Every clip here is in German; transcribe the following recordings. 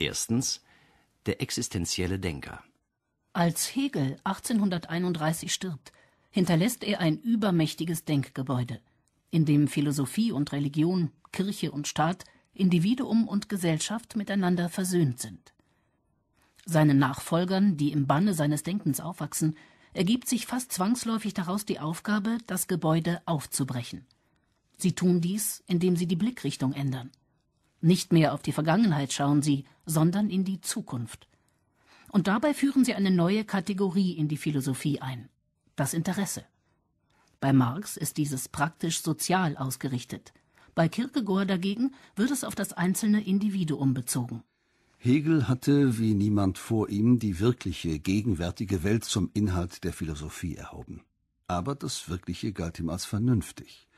Erstens der existenzielle Denker. Als Hegel 1831 stirbt, hinterlässt er ein übermächtiges Denkgebäude, in dem Philosophie und Religion, Kirche und Staat, Individuum und Gesellschaft miteinander versöhnt sind. Seinen Nachfolgern, die im Banne seines Denkens aufwachsen, ergibt sich fast zwangsläufig daraus die Aufgabe, das Gebäude aufzubrechen. Sie tun dies, indem sie die Blickrichtung ändern. Nicht mehr auf die Vergangenheit schauen sie, sondern in die Zukunft. Und dabei führen sie eine neue Kategorie in die Philosophie ein, das Interesse. Bei Marx ist dieses praktisch sozial ausgerichtet, bei Kierkegaard dagegen wird es auf das einzelne Individuum bezogen. Hegel hatte, wie niemand vor ihm, die wirkliche, gegenwärtige Welt zum Inhalt der Philosophie erhoben. Aber das Wirkliche galt ihm als vernünftig.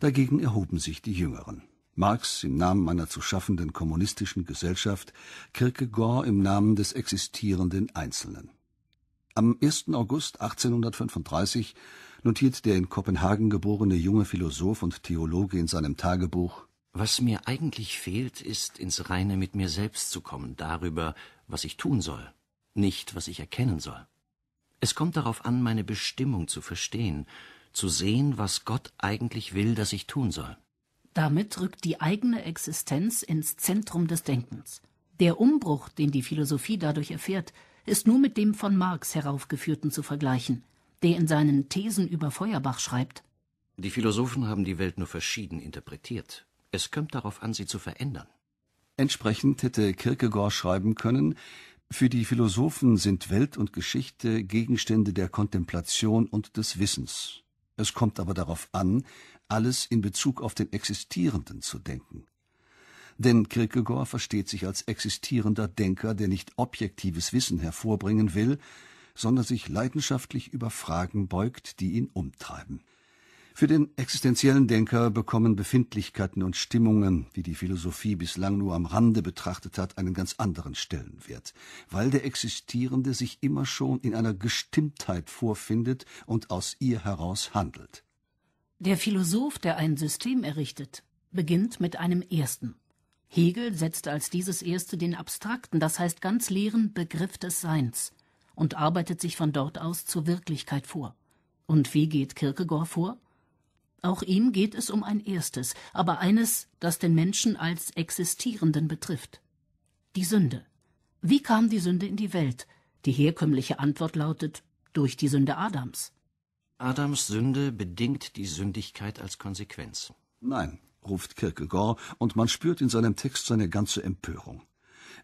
Dagegen erhoben sich die Jüngeren. Marx im Namen einer zu schaffenden kommunistischen Gesellschaft, Kierkegaard im Namen des existierenden Einzelnen. Am 1. August 1835 notiert der in Kopenhagen geborene junge Philosoph und Theologe in seinem Tagebuch Was mir eigentlich fehlt, ist ins Reine mit mir selbst zu kommen, darüber, was ich tun soll, nicht was ich erkennen soll. Es kommt darauf an, meine Bestimmung zu verstehen, zu sehen, was Gott eigentlich will, dass ich tun soll. Damit rückt die eigene Existenz ins Zentrum des Denkens. Der Umbruch, den die Philosophie dadurch erfährt, ist nur mit dem von Marx heraufgeführten zu vergleichen, der in seinen Thesen über Feuerbach schreibt. Die Philosophen haben die Welt nur verschieden interpretiert. Es kommt darauf an, sie zu verändern. Entsprechend hätte Kierkegaard schreiben können, für die Philosophen sind Welt und Geschichte Gegenstände der Kontemplation und des Wissens. Es kommt aber darauf an, alles in Bezug auf den Existierenden zu denken. Denn Kierkegaard versteht sich als existierender Denker, der nicht objektives Wissen hervorbringen will, sondern sich leidenschaftlich über Fragen beugt, die ihn umtreiben für den existenziellen Denker bekommen Befindlichkeiten und Stimmungen, die die Philosophie bislang nur am Rande betrachtet hat, einen ganz anderen Stellenwert, weil der Existierende sich immer schon in einer Gestimmtheit vorfindet und aus ihr heraus handelt. Der Philosoph, der ein System errichtet, beginnt mit einem ersten. Hegel setzt als dieses erste den abstrakten, das heißt ganz leeren Begriff des Seins und arbeitet sich von dort aus zur Wirklichkeit vor. Und wie geht Kierkegaard vor? Auch ihm geht es um ein erstes, aber eines, das den Menschen als Existierenden betrifft. Die Sünde. Wie kam die Sünde in die Welt? Die herkömmliche Antwort lautet durch die Sünde Adams. Adams Sünde bedingt die Sündigkeit als Konsequenz. Nein, ruft Kierkegaard, und man spürt in seinem Text seine ganze Empörung.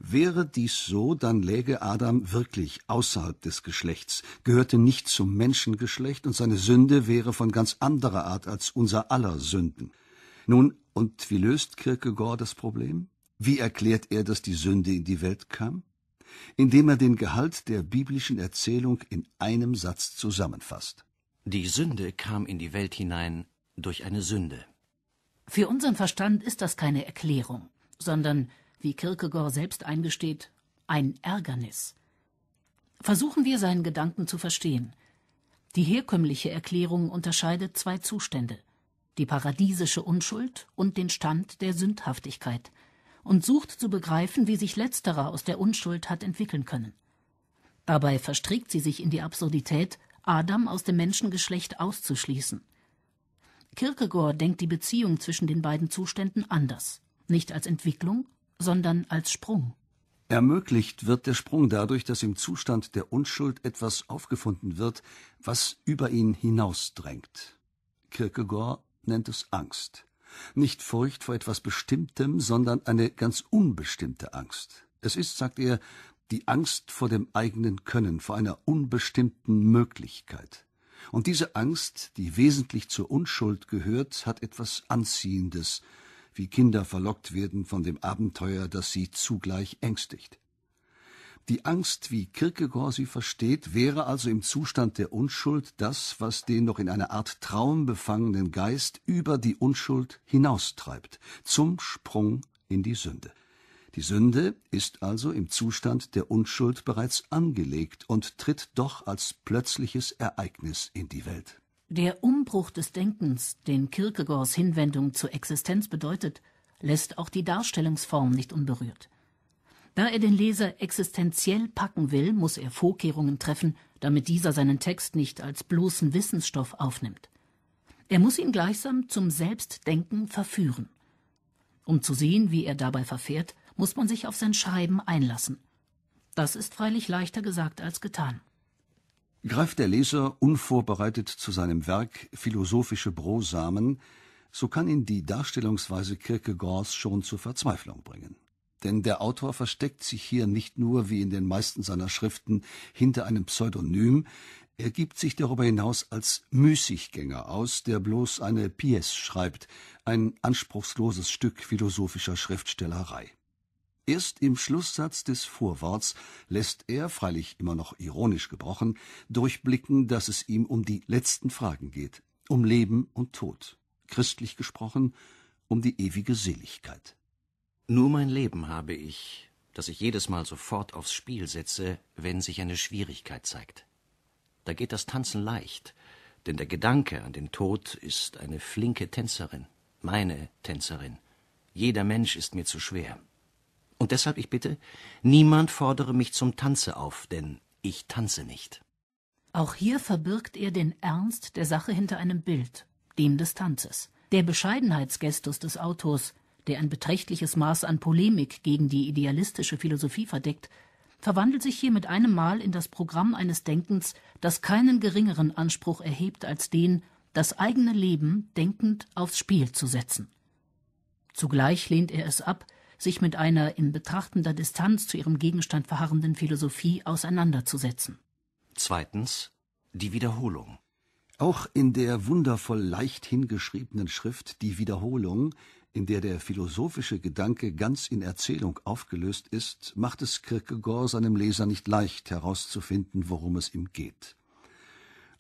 Wäre dies so, dann läge Adam wirklich außerhalb des Geschlechts, gehörte nicht zum Menschengeschlecht und seine Sünde wäre von ganz anderer Art als unser aller Sünden. Nun, und wie löst Kierkegaard das Problem? Wie erklärt er, dass die Sünde in die Welt kam? Indem er den Gehalt der biblischen Erzählung in einem Satz zusammenfasst. Die Sünde kam in die Welt hinein durch eine Sünde. Für unseren Verstand ist das keine Erklärung, sondern wie Kierkegaard selbst eingesteht, ein Ärgernis. Versuchen wir, seinen Gedanken zu verstehen. Die herkömmliche Erklärung unterscheidet zwei Zustände, die paradiesische Unschuld und den Stand der Sündhaftigkeit, und sucht zu begreifen, wie sich letzterer aus der Unschuld hat entwickeln können. Dabei verstrickt sie sich in die Absurdität, Adam aus dem Menschengeschlecht auszuschließen. Kierkegaard denkt die Beziehung zwischen den beiden Zuständen anders, nicht als Entwicklung, sondern als Sprung. Ermöglicht wird der Sprung dadurch, dass im Zustand der Unschuld etwas aufgefunden wird, was über ihn hinausdrängt. Kierkegaard nennt es Angst. Nicht Furcht vor etwas Bestimmtem, sondern eine ganz unbestimmte Angst. Es ist, sagt er, die Angst vor dem eigenen Können, vor einer unbestimmten Möglichkeit. Und diese Angst, die wesentlich zur Unschuld gehört, hat etwas Anziehendes, wie Kinder verlockt werden von dem Abenteuer, das sie zugleich ängstigt. Die Angst, wie Kierkegaard sie versteht, wäre also im Zustand der Unschuld das, was den noch in einer Art Traum befangenen Geist über die Unschuld hinaustreibt, zum Sprung in die Sünde. Die Sünde ist also im Zustand der Unschuld bereits angelegt und tritt doch als plötzliches Ereignis in die Welt. Der Umbruch des Denkens, den Kierkegaards Hinwendung zur Existenz bedeutet, lässt auch die Darstellungsform nicht unberührt. Da er den Leser existenziell packen will, muss er Vorkehrungen treffen, damit dieser seinen Text nicht als bloßen Wissensstoff aufnimmt. Er muss ihn gleichsam zum Selbstdenken verführen. Um zu sehen, wie er dabei verfährt, muss man sich auf sein Schreiben einlassen. Das ist freilich leichter gesagt als getan. Greift der Leser unvorbereitet zu seinem Werk Philosophische Brosamen, so kann ihn die Darstellungsweise Kierkegaards schon zur Verzweiflung bringen. Denn der Autor versteckt sich hier nicht nur, wie in den meisten seiner Schriften, hinter einem Pseudonym, er gibt sich darüber hinaus als Müßiggänger aus, der bloß eine Pièce schreibt, ein anspruchsloses Stück philosophischer Schriftstellerei. Erst im Schlusssatz des Vorworts lässt er, freilich immer noch ironisch gebrochen, durchblicken, dass es ihm um die letzten Fragen geht, um Leben und Tod, christlich gesprochen, um die ewige Seligkeit. Nur mein Leben habe ich, das ich jedes Mal sofort aufs Spiel setze, wenn sich eine Schwierigkeit zeigt. Da geht das Tanzen leicht, denn der Gedanke an den Tod ist eine flinke Tänzerin, meine Tänzerin. Jeder Mensch ist mir zu schwer. Und deshalb ich bitte, niemand fordere mich zum Tanze auf, denn ich tanze nicht. Auch hier verbirgt er den Ernst der Sache hinter einem Bild, dem des Tanzes. Der Bescheidenheitsgestus des Autors, der ein beträchtliches Maß an Polemik gegen die idealistische Philosophie verdeckt, verwandelt sich hier mit einem Mal in das Programm eines Denkens, das keinen geringeren Anspruch erhebt als den, das eigene Leben denkend aufs Spiel zu setzen. Zugleich lehnt er es ab, sich mit einer in betrachtender Distanz zu ihrem Gegenstand verharrenden Philosophie auseinanderzusetzen. Zweitens die Wiederholung. Auch in der wundervoll leicht hingeschriebenen Schrift Die Wiederholung, in der der philosophische Gedanke ganz in Erzählung aufgelöst ist, macht es Kierkegaard seinem Leser nicht leicht herauszufinden, worum es ihm geht.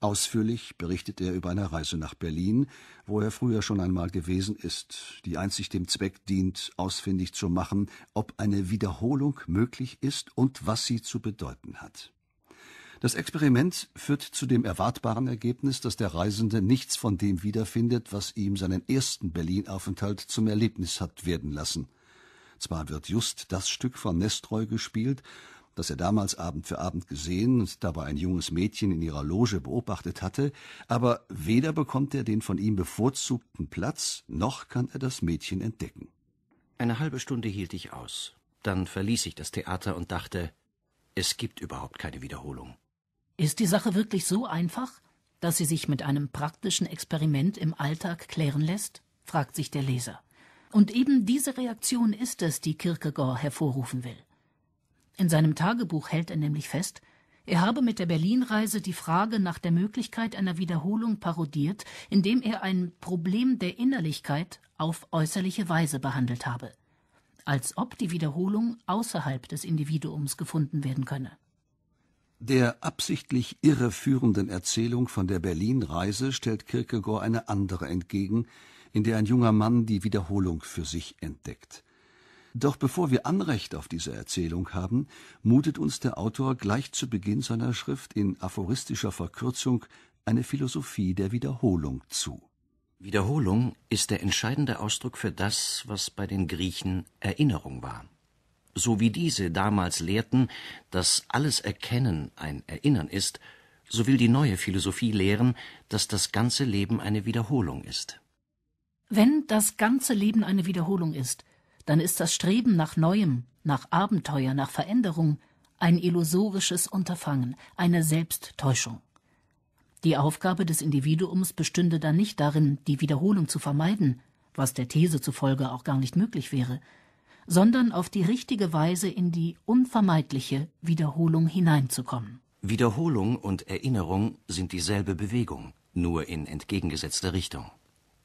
Ausführlich berichtet er über eine Reise nach Berlin, wo er früher schon einmal gewesen ist, die einzig dem Zweck dient, ausfindig zu machen, ob eine Wiederholung möglich ist und was sie zu bedeuten hat. Das Experiment führt zu dem erwartbaren Ergebnis, dass der Reisende nichts von dem wiederfindet, was ihm seinen ersten Berlin-Aufenthalt zum Erlebnis hat werden lassen. Zwar wird just das Stück von Nestroy gespielt, das er damals Abend für Abend gesehen und dabei ein junges Mädchen in ihrer Loge beobachtet hatte, aber weder bekommt er den von ihm bevorzugten Platz, noch kann er das Mädchen entdecken. Eine halbe Stunde hielt ich aus. Dann verließ ich das Theater und dachte, es gibt überhaupt keine Wiederholung. Ist die Sache wirklich so einfach, dass sie sich mit einem praktischen Experiment im Alltag klären lässt? fragt sich der Leser. Und eben diese Reaktion ist es, die Kierkegaard hervorrufen will. In seinem Tagebuch hält er nämlich fest, er habe mit der Berlinreise die Frage nach der Möglichkeit einer Wiederholung parodiert, indem er ein Problem der Innerlichkeit auf äußerliche Weise behandelt habe, als ob die Wiederholung außerhalb des Individuums gefunden werden könne. Der absichtlich irreführenden Erzählung von der Berlinreise stellt Kierkegaard eine andere entgegen, in der ein junger Mann die Wiederholung für sich entdeckt. Doch bevor wir Anrecht auf diese Erzählung haben, mutet uns der Autor gleich zu Beginn seiner Schrift in aphoristischer Verkürzung eine Philosophie der Wiederholung zu. Wiederholung ist der entscheidende Ausdruck für das, was bei den Griechen Erinnerung war. So wie diese damals lehrten, dass alles Erkennen ein Erinnern ist, so will die neue Philosophie lehren, dass das ganze Leben eine Wiederholung ist. Wenn das ganze Leben eine Wiederholung ist, dann ist das Streben nach Neuem, nach Abenteuer, nach Veränderung ein illusorisches Unterfangen, eine Selbsttäuschung. Die Aufgabe des Individuums bestünde dann nicht darin, die Wiederholung zu vermeiden, was der These zufolge auch gar nicht möglich wäre, sondern auf die richtige Weise in die unvermeidliche Wiederholung hineinzukommen. Wiederholung und Erinnerung sind dieselbe Bewegung, nur in entgegengesetzter Richtung.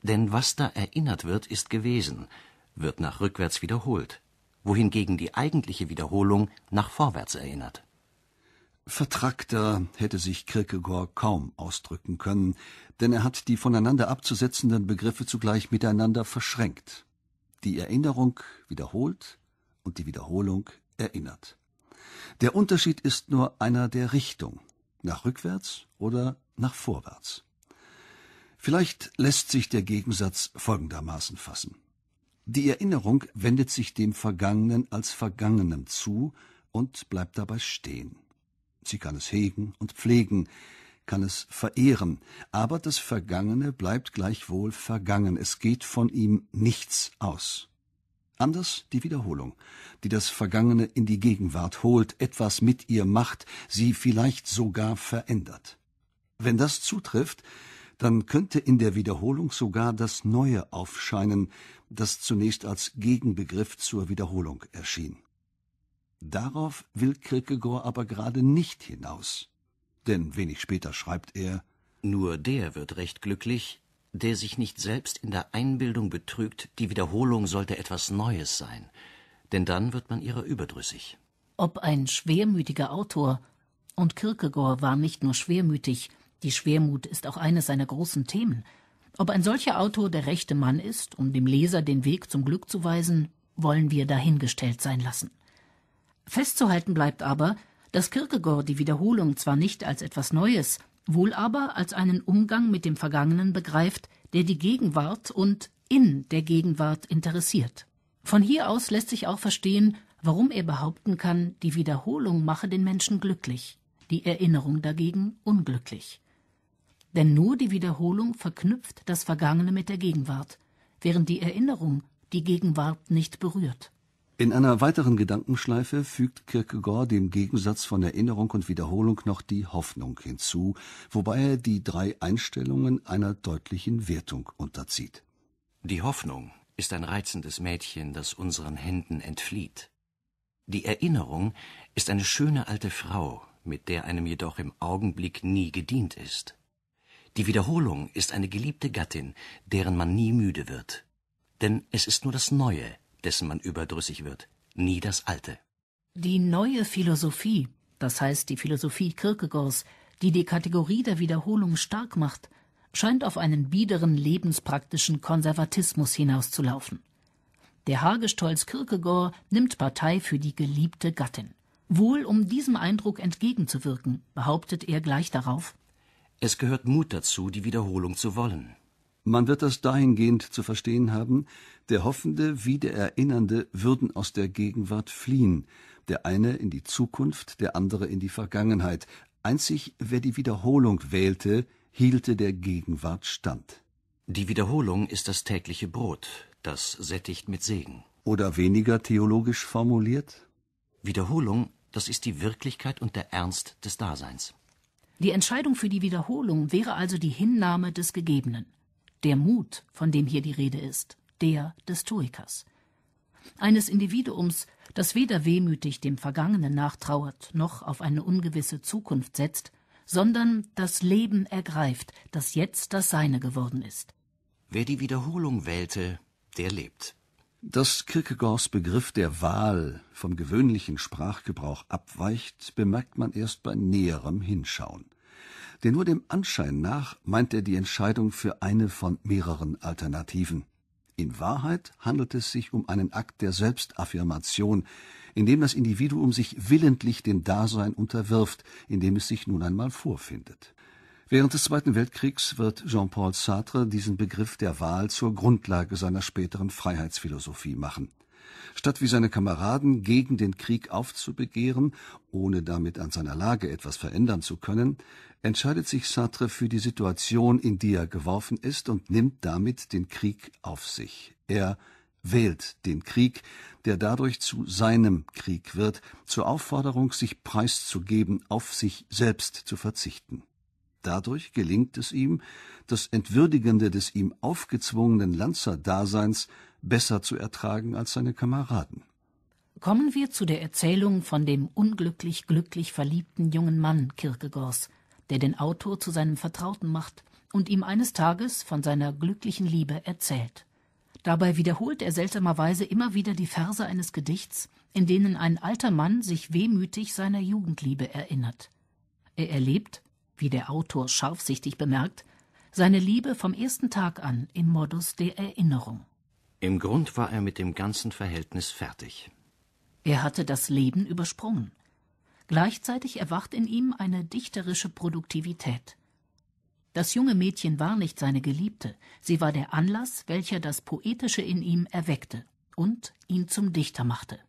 Denn was da erinnert wird, ist gewesen, wird nach rückwärts wiederholt, wohingegen die eigentliche Wiederholung nach vorwärts erinnert. Vertrackter hätte sich Kierkegaard kaum ausdrücken können, denn er hat die voneinander abzusetzenden Begriffe zugleich miteinander verschränkt. Die Erinnerung wiederholt und die Wiederholung erinnert. Der Unterschied ist nur einer der Richtung, nach rückwärts oder nach vorwärts. Vielleicht lässt sich der Gegensatz folgendermaßen fassen. Die Erinnerung wendet sich dem Vergangenen als Vergangenem zu und bleibt dabei stehen. Sie kann es hegen und pflegen, kann es verehren, aber das Vergangene bleibt gleichwohl vergangen, es geht von ihm nichts aus. Anders die Wiederholung, die das Vergangene in die Gegenwart holt, etwas mit ihr macht, sie vielleicht sogar verändert. Wenn das zutrifft, dann könnte in der Wiederholung sogar das Neue aufscheinen, das zunächst als Gegenbegriff zur Wiederholung erschien. Darauf will Kierkegaard aber gerade nicht hinaus. Denn wenig später schreibt er Nur der wird recht glücklich, der sich nicht selbst in der Einbildung betrügt, die Wiederholung sollte etwas Neues sein, denn dann wird man ihrer überdrüssig. Ob ein schwermütiger Autor, und Kierkegaard war nicht nur schwermütig, die Schwermut ist auch eines seiner großen Themen, ob ein solcher Autor der rechte Mann ist, um dem Leser den Weg zum Glück zu weisen, wollen wir dahingestellt sein lassen. Festzuhalten bleibt aber, dass Kierkegaard die Wiederholung zwar nicht als etwas Neues, wohl aber als einen Umgang mit dem Vergangenen begreift, der die Gegenwart und in der Gegenwart interessiert. Von hier aus lässt sich auch verstehen, warum er behaupten kann, die Wiederholung mache den Menschen glücklich, die Erinnerung dagegen unglücklich denn nur die Wiederholung verknüpft das Vergangene mit der Gegenwart, während die Erinnerung die Gegenwart nicht berührt. In einer weiteren Gedankenschleife fügt Kierkegaard dem Gegensatz von Erinnerung und Wiederholung noch die Hoffnung hinzu, wobei er die drei Einstellungen einer deutlichen Wertung unterzieht. Die Hoffnung ist ein reizendes Mädchen, das unseren Händen entflieht. Die Erinnerung ist eine schöne alte Frau, mit der einem jedoch im Augenblick nie gedient ist. Die Wiederholung ist eine geliebte Gattin, deren man nie müde wird. Denn es ist nur das Neue, dessen man überdrüssig wird, nie das Alte. Die neue Philosophie, das heißt die Philosophie Kierkegaards, die die Kategorie der Wiederholung stark macht, scheint auf einen biederen lebenspraktischen Konservatismus hinauszulaufen. Der Hagestolz Kierkegaard nimmt Partei für die geliebte Gattin. Wohl um diesem Eindruck entgegenzuwirken, behauptet er gleich darauf, es gehört Mut dazu, die Wiederholung zu wollen. Man wird das dahingehend zu verstehen haben, der Hoffende wie der Erinnernde würden aus der Gegenwart fliehen, der eine in die Zukunft, der andere in die Vergangenheit. Einzig wer die Wiederholung wählte, hielte der Gegenwart stand. Die Wiederholung ist das tägliche Brot, das sättigt mit Segen. Oder weniger theologisch formuliert? Wiederholung, das ist die Wirklichkeit und der Ernst des Daseins. Die Entscheidung für die Wiederholung wäre also die Hinnahme des Gegebenen, der Mut, von dem hier die Rede ist, der des Stoikers. Eines Individuums, das weder wehmütig dem Vergangenen nachtrauert, noch auf eine ungewisse Zukunft setzt, sondern das Leben ergreift, das jetzt das Seine geworden ist. Wer die Wiederholung wählte, der lebt. Dass Kierkegaards Begriff der Wahl vom gewöhnlichen Sprachgebrauch abweicht, bemerkt man erst bei näherem Hinschauen. Denn nur dem Anschein nach meint er die Entscheidung für eine von mehreren Alternativen. In Wahrheit handelt es sich um einen Akt der Selbstaffirmation, in dem das Individuum sich willentlich dem Dasein unterwirft, in dem es sich nun einmal vorfindet Während des Zweiten Weltkriegs wird Jean-Paul Sartre diesen Begriff der Wahl zur Grundlage seiner späteren Freiheitsphilosophie machen. Statt wie seine Kameraden gegen den Krieg aufzubegehren, ohne damit an seiner Lage etwas verändern zu können, entscheidet sich Sartre für die Situation, in die er geworfen ist und nimmt damit den Krieg auf sich. Er wählt den Krieg, der dadurch zu seinem Krieg wird, zur Aufforderung, sich preiszugeben, auf sich selbst zu verzichten. Dadurch gelingt es ihm, das Entwürdigende des ihm aufgezwungenen Lanzerdaseins besser zu ertragen als seine Kameraden. Kommen wir zu der Erzählung von dem unglücklich glücklich verliebten jungen Mann Kierkegaards, der den Autor zu seinem Vertrauten macht und ihm eines Tages von seiner glücklichen Liebe erzählt. Dabei wiederholt er seltsamerweise immer wieder die Verse eines Gedichts, in denen ein alter Mann sich wehmütig seiner Jugendliebe erinnert. Er erlebt, wie der Autor scharfsichtig bemerkt, seine Liebe vom ersten Tag an im Modus der Erinnerung. Im Grund war er mit dem ganzen Verhältnis fertig. Er hatte das Leben übersprungen. Gleichzeitig erwacht in ihm eine dichterische Produktivität. Das junge Mädchen war nicht seine Geliebte, sie war der Anlass, welcher das Poetische in ihm erweckte und ihn zum Dichter machte.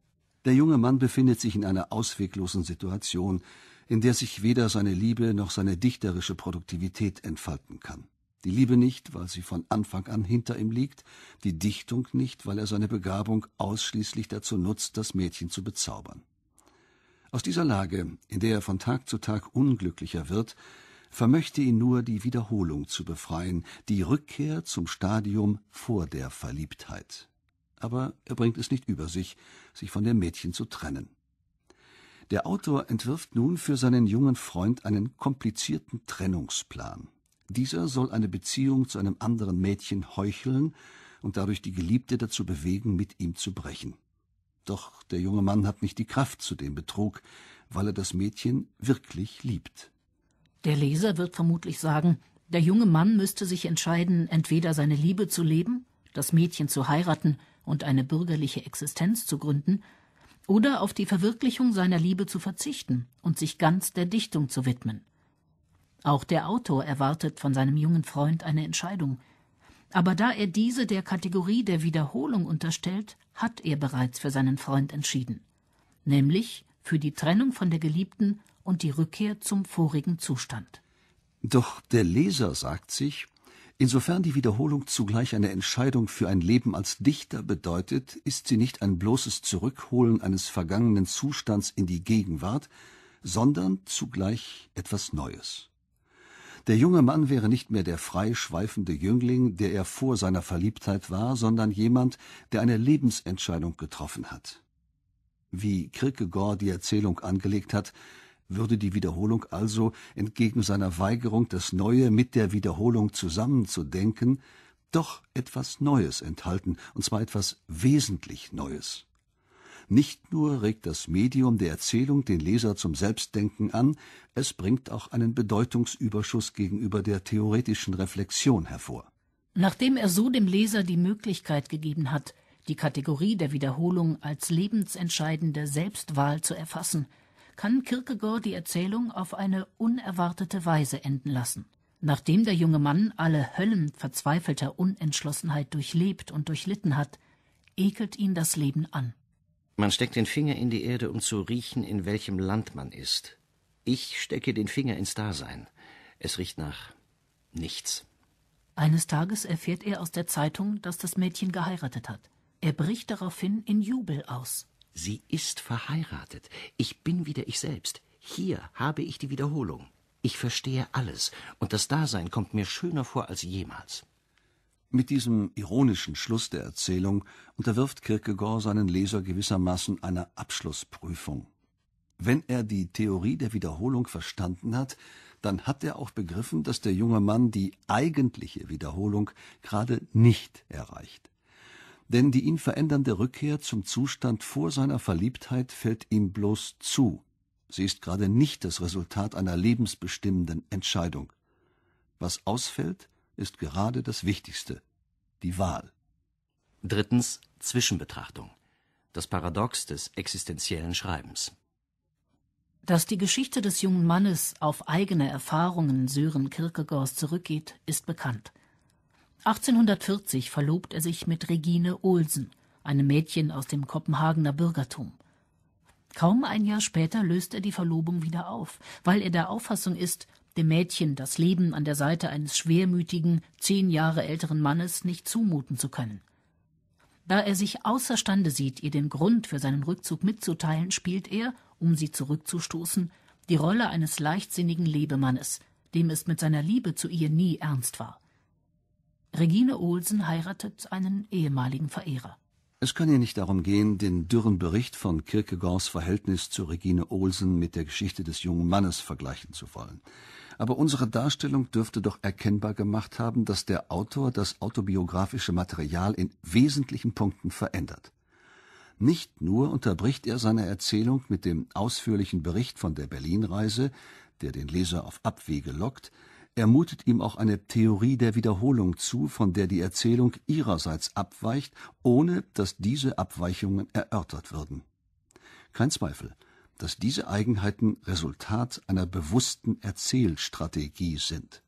Der junge Mann befindet sich in einer ausweglosen Situation, in der sich weder seine Liebe noch seine dichterische Produktivität entfalten kann. Die Liebe nicht, weil sie von Anfang an hinter ihm liegt, die Dichtung nicht, weil er seine Begabung ausschließlich dazu nutzt, das Mädchen zu bezaubern. Aus dieser Lage, in der er von Tag zu Tag unglücklicher wird, vermöchte ihn nur die Wiederholung zu befreien, die Rückkehr zum Stadium vor der Verliebtheit. Aber er bringt es nicht über sich, sich von dem Mädchen zu trennen. Der Autor entwirft nun für seinen jungen Freund einen komplizierten Trennungsplan. Dieser soll eine Beziehung zu einem anderen Mädchen heucheln und dadurch die Geliebte dazu bewegen, mit ihm zu brechen. Doch der junge Mann hat nicht die Kraft zu dem Betrug, weil er das Mädchen wirklich liebt. Der Leser wird vermutlich sagen, der junge Mann müsste sich entscheiden, entweder seine Liebe zu leben, das Mädchen zu heiraten und eine bürgerliche Existenz zu gründen, oder auf die Verwirklichung seiner Liebe zu verzichten und sich ganz der Dichtung zu widmen. Auch der Autor erwartet von seinem jungen Freund eine Entscheidung, aber da er diese der Kategorie der Wiederholung unterstellt, hat er bereits für seinen Freund entschieden, nämlich für die Trennung von der Geliebten und die Rückkehr zum vorigen Zustand. Doch der Leser sagt sich, Insofern die Wiederholung zugleich eine Entscheidung für ein Leben als Dichter bedeutet, ist sie nicht ein bloßes Zurückholen eines vergangenen Zustands in die Gegenwart, sondern zugleich etwas Neues. Der junge Mann wäre nicht mehr der frei schweifende Jüngling, der er vor seiner Verliebtheit war, sondern jemand, der eine Lebensentscheidung getroffen hat. Wie Kierkegaard die Erzählung angelegt hat, würde die Wiederholung also, entgegen seiner Weigerung, das Neue mit der Wiederholung zusammenzudenken, doch etwas Neues enthalten, und zwar etwas wesentlich Neues. Nicht nur regt das Medium der Erzählung den Leser zum Selbstdenken an, es bringt auch einen Bedeutungsüberschuss gegenüber der theoretischen Reflexion hervor. Nachdem er so dem Leser die Möglichkeit gegeben hat, die Kategorie der Wiederholung als lebensentscheidende Selbstwahl zu erfassen, kann Kierkegaard die Erzählung auf eine unerwartete Weise enden lassen. Nachdem der junge Mann alle Höllen verzweifelter Unentschlossenheit durchlebt und durchlitten hat, ekelt ihn das Leben an. Man steckt den Finger in die Erde, um zu riechen, in welchem Land man ist. Ich stecke den Finger ins Dasein. Es riecht nach nichts. Eines Tages erfährt er aus der Zeitung, dass das Mädchen geheiratet hat. Er bricht daraufhin in Jubel aus. Sie ist verheiratet. Ich bin wieder ich selbst. Hier habe ich die Wiederholung. Ich verstehe alles, und das Dasein kommt mir schöner vor als jemals. Mit diesem ironischen Schluss der Erzählung unterwirft Kierkegaard seinen Leser gewissermaßen einer Abschlussprüfung. Wenn er die Theorie der Wiederholung verstanden hat, dann hat er auch begriffen, dass der junge Mann die eigentliche Wiederholung gerade nicht erreicht denn die ihn verändernde Rückkehr zum Zustand vor seiner Verliebtheit fällt ihm bloß zu. Sie ist gerade nicht das Resultat einer lebensbestimmenden Entscheidung. Was ausfällt, ist gerade das Wichtigste, die Wahl. Drittens Zwischenbetrachtung. Das Paradox des existenziellen Schreibens. Dass die Geschichte des jungen Mannes auf eigene Erfahrungen Sören Kierkegaards zurückgeht, ist bekannt – 1840 verlobt er sich mit Regine Olsen, einem Mädchen aus dem Kopenhagener Bürgertum. Kaum ein Jahr später löst er die Verlobung wieder auf, weil er der Auffassung ist, dem Mädchen das Leben an der Seite eines schwermütigen, zehn Jahre älteren Mannes nicht zumuten zu können. Da er sich außerstande sieht, ihr den Grund für seinen Rückzug mitzuteilen, spielt er, um sie zurückzustoßen, die Rolle eines leichtsinnigen Lebemannes, dem es mit seiner Liebe zu ihr nie ernst war. Regine Olsen heiratet einen ehemaligen Verehrer. Es kann ja nicht darum gehen, den dürren Bericht von Kierkegaards Verhältnis zu Regine Olsen mit der Geschichte des jungen Mannes vergleichen zu wollen. Aber unsere Darstellung dürfte doch erkennbar gemacht haben, dass der Autor das autobiografische Material in wesentlichen Punkten verändert. Nicht nur unterbricht er seine Erzählung mit dem ausführlichen Bericht von der Berlinreise, der den Leser auf Abwege lockt, er mutet ihm auch eine Theorie der Wiederholung zu, von der die Erzählung ihrerseits abweicht, ohne dass diese Abweichungen erörtert würden. Kein Zweifel, dass diese Eigenheiten Resultat einer bewussten Erzählstrategie sind.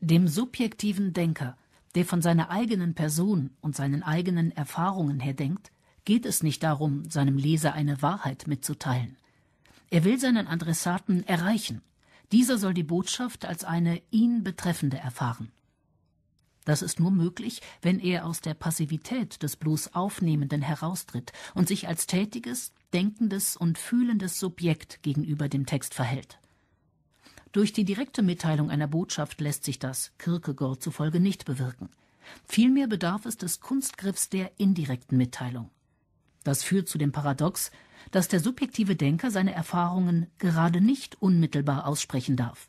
Dem subjektiven Denker, der von seiner eigenen Person und seinen eigenen Erfahrungen her denkt, geht es nicht darum, seinem Leser eine Wahrheit mitzuteilen. Er will seinen Adressaten erreichen dieser soll die Botschaft als eine ihn betreffende erfahren. Das ist nur möglich, wenn er aus der Passivität des bloß Aufnehmenden heraustritt und sich als tätiges, denkendes und fühlendes Subjekt gegenüber dem Text verhält. Durch die direkte Mitteilung einer Botschaft lässt sich das, Kierkegaard zufolge, nicht bewirken. Vielmehr bedarf es des Kunstgriffs der indirekten Mitteilung. Das führt zu dem Paradox, dass der subjektive Denker seine Erfahrungen gerade nicht unmittelbar aussprechen darf.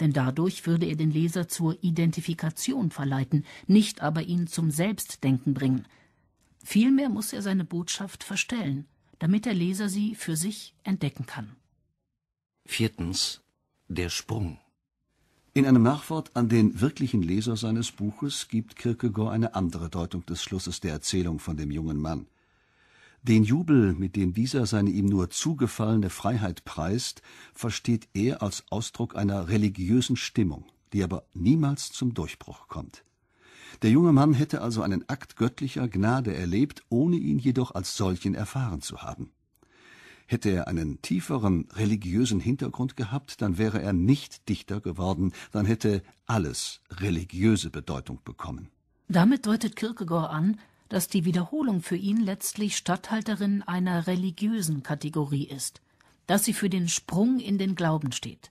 Denn dadurch würde er den Leser zur Identifikation verleiten, nicht aber ihn zum Selbstdenken bringen. Vielmehr muss er seine Botschaft verstellen, damit der Leser sie für sich entdecken kann. Viertens. Der Sprung. In einem Nachwort an den wirklichen Leser seines Buches gibt Kierkegaard eine andere Deutung des Schlusses der Erzählung von dem jungen Mann. Den Jubel, mit dem dieser seine ihm nur zugefallene Freiheit preist, versteht er als Ausdruck einer religiösen Stimmung, die aber niemals zum Durchbruch kommt. Der junge Mann hätte also einen Akt göttlicher Gnade erlebt, ohne ihn jedoch als solchen erfahren zu haben. Hätte er einen tieferen religiösen Hintergrund gehabt, dann wäre er nicht Dichter geworden, dann hätte alles religiöse Bedeutung bekommen. Damit deutet Kierkegaard an, dass die Wiederholung für ihn letztlich Statthalterin einer religiösen Kategorie ist, dass sie für den Sprung in den Glauben steht.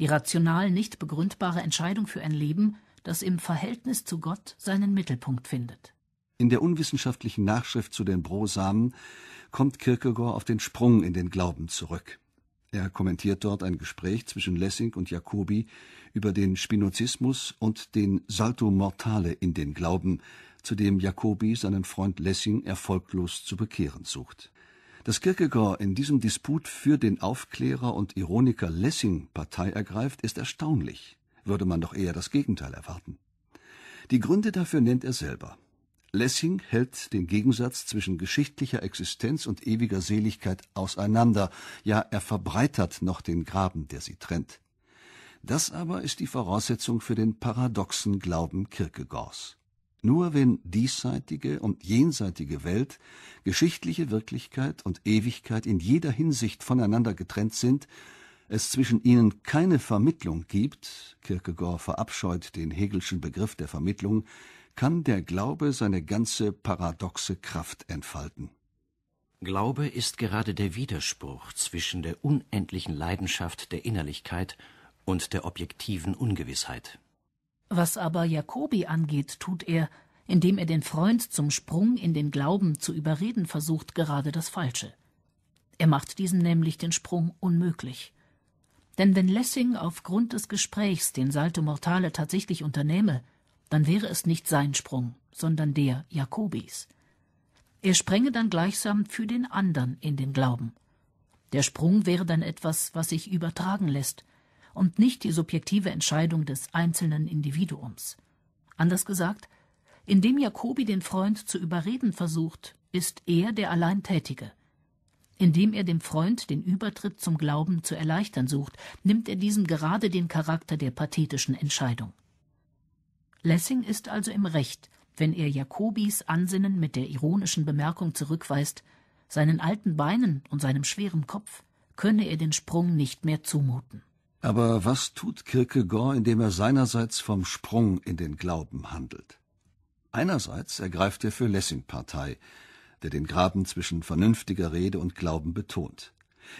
Die rational nicht begründbare Entscheidung für ein Leben, das im Verhältnis zu Gott seinen Mittelpunkt findet. In der unwissenschaftlichen Nachschrift zu den Brosamen kommt Kierkegaard auf den Sprung in den Glauben zurück. Er kommentiert dort ein Gespräch zwischen Lessing und Jacobi über den Spinozismus und den Salto Mortale in den Glauben, zu dem Jacobi seinen Freund Lessing erfolglos zu bekehren sucht. Dass Kierkegaard in diesem Disput für den Aufklärer und Ironiker Lessing Partei ergreift, ist erstaunlich, würde man doch eher das Gegenteil erwarten. Die Gründe dafür nennt er selber. Lessing hält den Gegensatz zwischen geschichtlicher Existenz und ewiger Seligkeit auseinander, ja er verbreitert noch den Graben, der sie trennt. Das aber ist die Voraussetzung für den paradoxen Glauben Kierkegaards. Nur wenn diesseitige und jenseitige Welt, geschichtliche Wirklichkeit und Ewigkeit in jeder Hinsicht voneinander getrennt sind, es zwischen ihnen keine Vermittlung gibt, Kierkegaard verabscheut den Hegelschen Begriff der Vermittlung, kann der Glaube seine ganze paradoxe Kraft entfalten. Glaube ist gerade der Widerspruch zwischen der unendlichen Leidenschaft der Innerlichkeit und der objektiven Ungewissheit. Was aber Jakobi angeht, tut er, indem er den Freund zum Sprung in den Glauben zu überreden versucht, gerade das Falsche. Er macht diesem nämlich den Sprung unmöglich. Denn wenn Lessing aufgrund des Gesprächs den Salto Mortale tatsächlich unternehme, dann wäre es nicht sein Sprung, sondern der Jakobis. Er sprenge dann gleichsam für den anderen in den Glauben. Der Sprung wäre dann etwas, was sich übertragen lässt – und nicht die subjektive Entscheidung des einzelnen Individuums. Anders gesagt, indem Jacobi den Freund zu überreden versucht, ist er der Alleintätige. Indem er dem Freund den Übertritt zum Glauben zu erleichtern sucht, nimmt er diesem gerade den Charakter der pathetischen Entscheidung. Lessing ist also im Recht, wenn er Jakobis Ansinnen mit der ironischen Bemerkung zurückweist, seinen alten Beinen und seinem schweren Kopf könne er den Sprung nicht mehr zumuten. Aber was tut Kierkegaard, indem er seinerseits vom Sprung in den Glauben handelt? Einerseits ergreift er für Lessing Partei, der den Graben zwischen vernünftiger Rede und Glauben betont.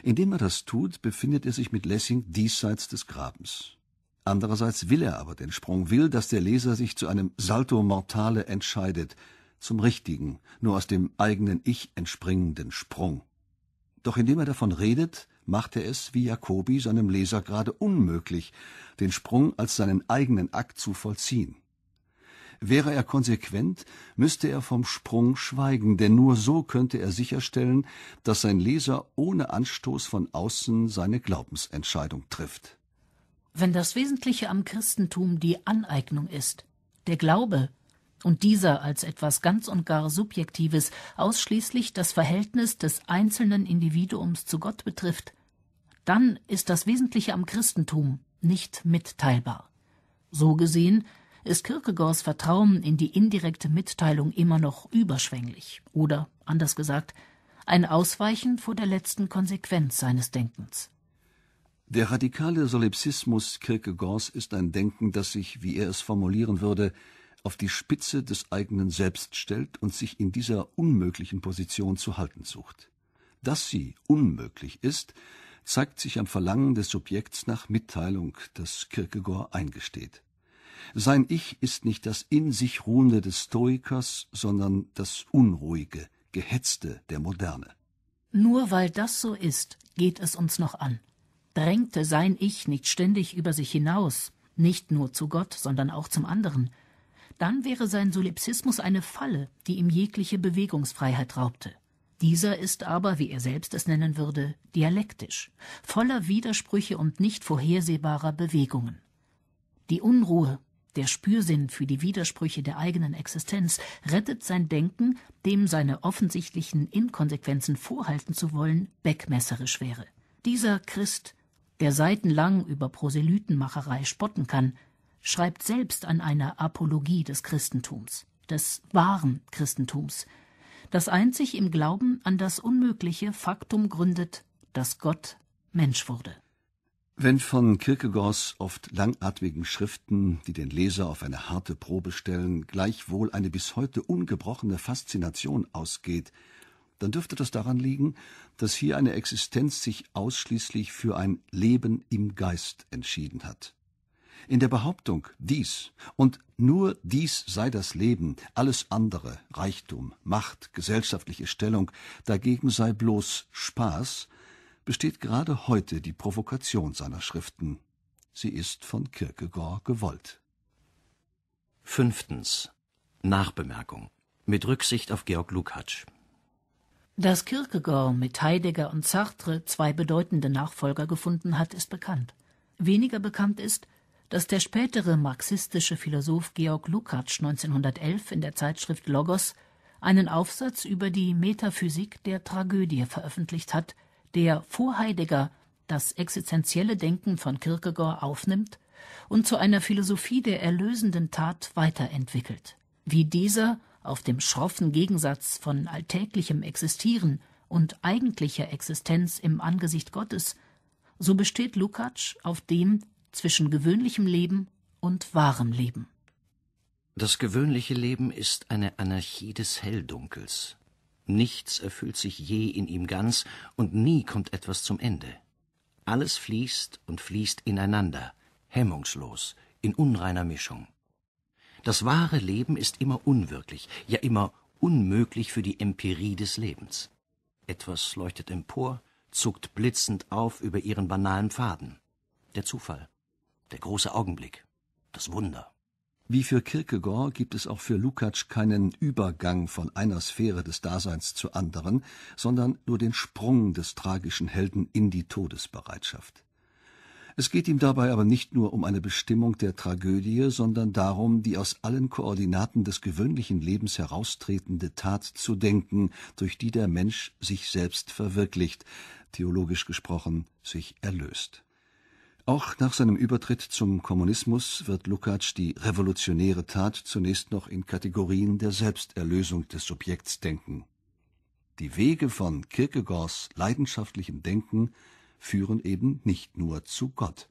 Indem er das tut, befindet er sich mit Lessing diesseits des Grabens. Andererseits will er aber den Sprung, will, dass der Leser sich zu einem Salto Mortale entscheidet, zum richtigen, nur aus dem eigenen Ich entspringenden Sprung. Doch indem er davon redet, machte es, wie Jacobi, seinem Leser gerade unmöglich, den Sprung als seinen eigenen Akt zu vollziehen. Wäre er konsequent, müsste er vom Sprung schweigen, denn nur so könnte er sicherstellen, dass sein Leser ohne Anstoß von außen seine Glaubensentscheidung trifft. Wenn das Wesentliche am Christentum die Aneignung ist, der Glaube und dieser als etwas ganz und gar Subjektives ausschließlich das Verhältnis des einzelnen Individuums zu Gott betrifft, dann ist das Wesentliche am Christentum nicht mitteilbar. So gesehen ist Kierkegaards Vertrauen in die indirekte Mitteilung immer noch überschwänglich oder, anders gesagt, ein Ausweichen vor der letzten Konsequenz seines Denkens. Der radikale Solipsismus Kierkegaards ist ein Denken, das sich, wie er es formulieren würde, auf die Spitze des eigenen Selbst stellt und sich in dieser unmöglichen Position zu halten sucht. Dass sie unmöglich ist, zeigt sich am Verlangen des Subjekts nach Mitteilung, das Kierkegaard eingesteht. Sein Ich ist nicht das in sich ruhende des Stoikers, sondern das unruhige, gehetzte der Moderne. Nur weil das so ist, geht es uns noch an. Drängte sein Ich nicht ständig über sich hinaus, nicht nur zu Gott, sondern auch zum anderen, dann wäre sein Solipsismus eine Falle, die ihm jegliche Bewegungsfreiheit raubte. Dieser ist aber, wie er selbst es nennen würde, dialektisch, voller Widersprüche und nicht vorhersehbarer Bewegungen. Die Unruhe, der Spürsinn für die Widersprüche der eigenen Existenz rettet sein Denken, dem seine offensichtlichen Inkonsequenzen vorhalten zu wollen, beckmesserisch wäre. Dieser Christ, der seitenlang über Proselytenmacherei spotten kann, schreibt selbst an einer Apologie des Christentums, des wahren Christentums, das einzig im Glauben an das unmögliche Faktum gründet, dass Gott Mensch wurde. Wenn von Kierkegaards oft langatmigen Schriften, die den Leser auf eine harte Probe stellen, gleichwohl eine bis heute ungebrochene Faszination ausgeht, dann dürfte das daran liegen, dass hier eine Existenz sich ausschließlich für ein Leben im Geist entschieden hat. In der Behauptung, dies und nur dies sei das Leben, alles andere, Reichtum, Macht, gesellschaftliche Stellung, dagegen sei bloß Spaß, besteht gerade heute die Provokation seiner Schriften. Sie ist von Kierkegaard gewollt. Fünftens. Nachbemerkung. Mit Rücksicht auf Georg Lukacs. Dass Kierkegaard mit Heidegger und Sartre zwei bedeutende Nachfolger gefunden hat, ist bekannt. Weniger bekannt ist, dass der spätere marxistische Philosoph Georg Lukacs 1911 in der Zeitschrift Logos einen Aufsatz über die Metaphysik der Tragödie veröffentlicht hat, der vor Heidegger das existenzielle Denken von Kierkegaard aufnimmt und zu einer Philosophie der erlösenden Tat weiterentwickelt. Wie dieser auf dem schroffen Gegensatz von alltäglichem Existieren und eigentlicher Existenz im Angesicht Gottes, so besteht Lukacs auf dem zwischen gewöhnlichem Leben und wahrem Leben. Das gewöhnliche Leben ist eine Anarchie des Helldunkels. Nichts erfüllt sich je in ihm ganz und nie kommt etwas zum Ende. Alles fließt und fließt ineinander, hemmungslos, in unreiner Mischung. Das wahre Leben ist immer unwirklich, ja immer unmöglich für die Empirie des Lebens. Etwas leuchtet empor, zuckt blitzend auf über ihren banalen Faden. Der Zufall. Der große Augenblick, das Wunder. Wie für Kierkegaard gibt es auch für Lukacs keinen Übergang von einer Sphäre des Daseins zur anderen, sondern nur den Sprung des tragischen Helden in die Todesbereitschaft. Es geht ihm dabei aber nicht nur um eine Bestimmung der Tragödie, sondern darum, die aus allen Koordinaten des gewöhnlichen Lebens heraustretende Tat zu denken, durch die der Mensch sich selbst verwirklicht, theologisch gesprochen sich erlöst. Auch nach seinem Übertritt zum Kommunismus wird Lukács die revolutionäre Tat zunächst noch in Kategorien der Selbsterlösung des Subjekts denken. Die Wege von Kierkegaards leidenschaftlichem Denken führen eben nicht nur zu Gott